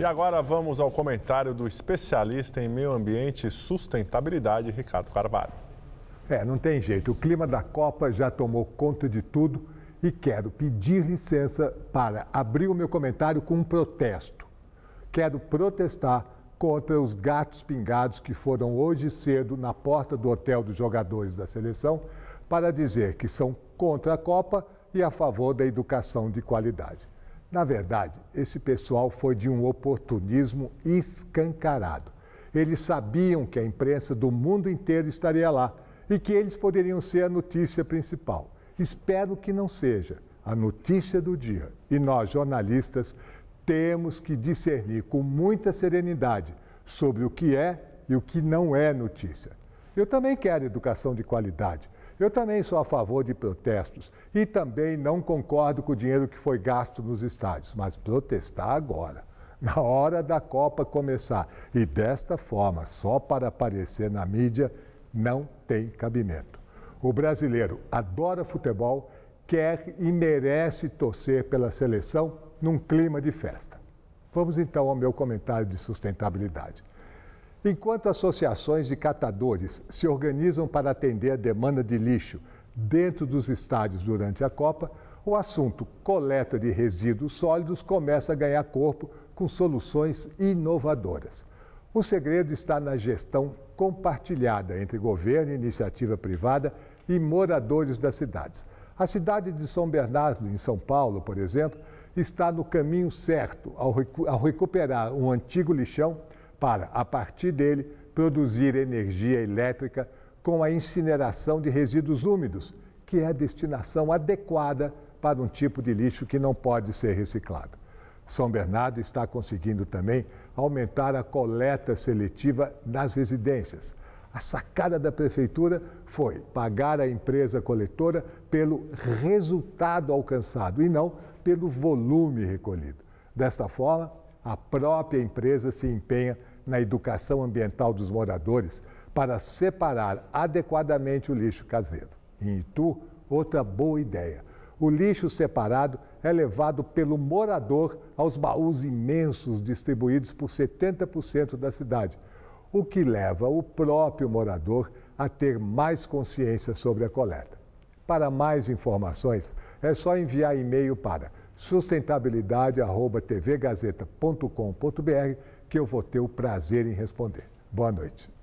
E agora vamos ao comentário do especialista em meio ambiente e sustentabilidade, Ricardo Carvalho. É, não tem jeito. O clima da Copa já tomou conta de tudo e quero pedir licença para abrir o meu comentário com um protesto. Quero protestar contra os gatos pingados que foram hoje cedo na porta do hotel dos jogadores da seleção para dizer que são contra a Copa e a favor da educação de qualidade. Na verdade, esse pessoal foi de um oportunismo escancarado. Eles sabiam que a imprensa do mundo inteiro estaria lá e que eles poderiam ser a notícia principal. Espero que não seja a notícia do dia. E nós, jornalistas, temos que discernir com muita serenidade sobre o que é e o que não é notícia. Eu também quero educação de qualidade, eu também sou a favor de protestos e também não concordo com o dinheiro que foi gasto nos estádios, mas protestar agora, na hora da Copa começar e desta forma, só para aparecer na mídia, não tem cabimento. O brasileiro adora futebol, quer e merece torcer pela seleção num clima de festa. Vamos então ao meu comentário de sustentabilidade. Enquanto associações de catadores se organizam para atender a demanda de lixo dentro dos estádios durante a Copa, o assunto coleta de resíduos sólidos começa a ganhar corpo com soluções inovadoras. O segredo está na gestão compartilhada entre governo, iniciativa privada e moradores das cidades. A cidade de São Bernardo, em São Paulo, por exemplo, está no caminho certo ao, recuperar um antigo lixão para, a partir dele, produzir energia elétrica com a incineração de resíduos úmidos, que é a destinação adequada para um tipo de lixo que não pode ser reciclado. São Bernardo está conseguindo também aumentar a coleta seletiva nas residências. A sacada da prefeitura foi pagar a empresa coletora pelo resultado alcançado e não pelo volume recolhido. Desta forma, a própria empresa se empenha na educação ambiental dos moradores para separar adequadamente o lixo caseiro. Em Itu, outra boa ideia. O lixo separado é levado pelo morador aos baús imensos distribuídos por 70% da cidade, o que leva o próprio morador a ter mais consciência sobre a coleta. Para mais informações, é só enviar e-mail para sustentabilidade@tvgazeta.com.br, que eu vou ter o prazer em responder. Boa noite.